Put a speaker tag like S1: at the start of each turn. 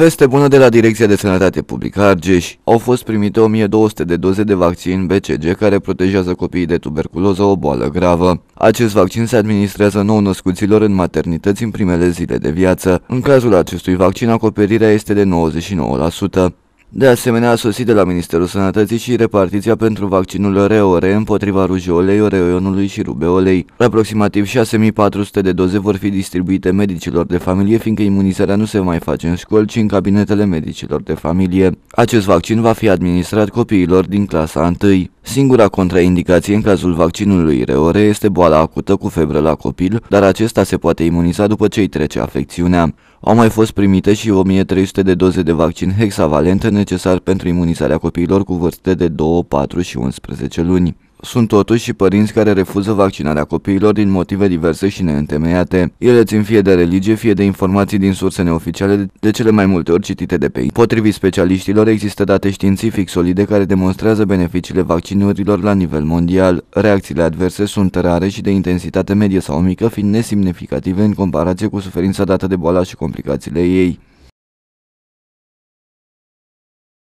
S1: Veste bună de la Direcția de Sănătate Publică Argeș. Au fost primite 1200 de doze de vaccin BCG care protejează copiii de tuberculoză, o boală gravă. Acest vaccin se administrează nou născuților în maternități în primele zile de viață. În cazul acestui vaccin, acoperirea este de 99%. De asemenea, a sosit de la Ministerul Sănătății și repartiția pentru vaccinul REORE împotriva rujeolei, oreionului și rubeolei. Aproximativ 6400 de doze vor fi distribuite medicilor de familie, fiindcă imunizarea nu se mai face în școli, ci în cabinetele medicilor de familie. Acest vaccin va fi administrat copiilor din clasa 1. Singura contraindicație în cazul vaccinului Reore este boala acută cu febră la copil, dar acesta se poate imuniza după ce îi trece afecțiunea. Au mai fost primite și 1300 de doze de vaccin hexavalent necesar pentru imunizarea copiilor cu vârste de 2, 4 și 11 luni. Sunt totuși și părinți care refuză vaccinarea copiilor din motive diverse și neîntemeiate. Ele țin fie de religie, fie de informații din surse neoficiale, de cele mai multe ori citite de pe ei. Potrivit specialiștilor, există date științific solide care demonstrează beneficiile vaccinurilor la nivel mondial. Reacțiile adverse sunt rare și de intensitate medie sau mică, fiind nesemnificative în comparație cu suferința dată de boala și complicațiile ei.